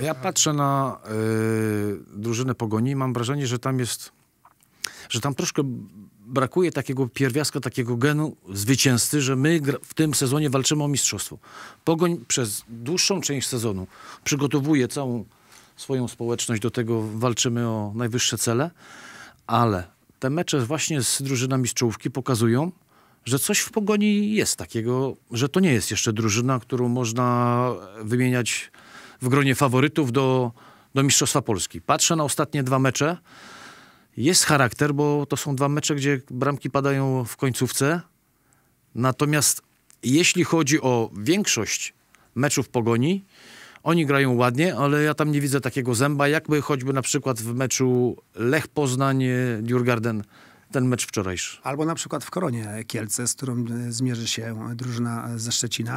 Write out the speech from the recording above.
Ja patrzę na y, drużynę Pogoni i mam wrażenie, że tam jest, że tam troszkę brakuje takiego pierwiastka, takiego genu zwycięzcy, że my w tym sezonie walczymy o mistrzostwo. Pogoń przez dłuższą część sezonu przygotowuje całą swoją społeczność do tego, walczymy o najwyższe cele, ale te mecze właśnie z drużynami mistrzówki pokazują, że coś w Pogoni jest takiego, że to nie jest jeszcze drużyna, którą można wymieniać w gronie faworytów do, do Mistrzostwa Polski. Patrzę na ostatnie dwa mecze. Jest charakter, bo to są dwa mecze, gdzie bramki padają w końcówce. Natomiast jeśli chodzi o większość meczów pogoni, oni grają ładnie, ale ja tam nie widzę takiego zęba, jakby choćby na przykład w meczu Lech Poznań, e, Djurgarden, ten mecz wczorajszy. Albo na przykład w Koronie Kielce, z którą e, zmierzy się drużyna e, ze Szczecina.